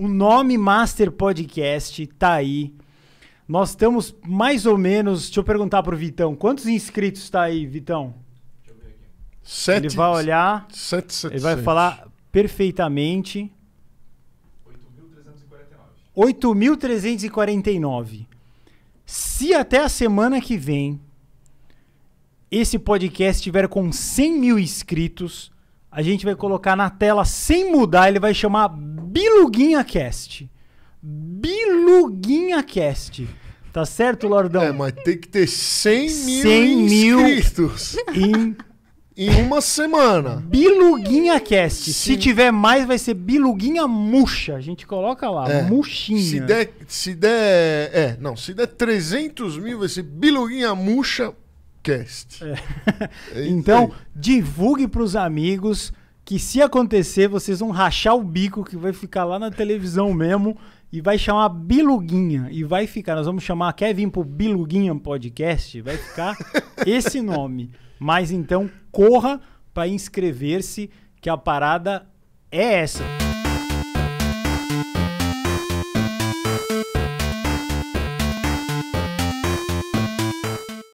O nome Master Podcast tá aí. Nós estamos mais ou menos. Deixa eu perguntar pro Vitão. Quantos inscritos tá aí, Vitão? Deixa eu ver aqui. Sete, ele vai olhar. Sete, sete, ele vai sete. falar perfeitamente. 8.349. 8.349. Se até a semana que vem esse podcast tiver com 100 mil inscritos, a gente vai colocar na tela sem mudar. Ele vai chamar Biluguinha Cast. Biluguinha Cast. Tá certo, Lordão? É, mas tem que ter 100 mil 100 inscritos. Mil em uma semana. Biluguinha Cast. Sim. Se tiver mais, vai ser Biluguinha Muxa. A gente coloca lá, é. Se der, se der. É, não, se der 300 mil, vai ser Biluguinha Muxa Cast. É. é então, divulgue para os amigos que se acontecer, vocês vão rachar o bico que vai ficar lá na televisão mesmo e vai chamar Biluguinha e vai ficar, nós vamos chamar, quer vir pro Biluguinha Podcast? Vai ficar esse nome. Mas então corra para inscrever-se que a parada é essa.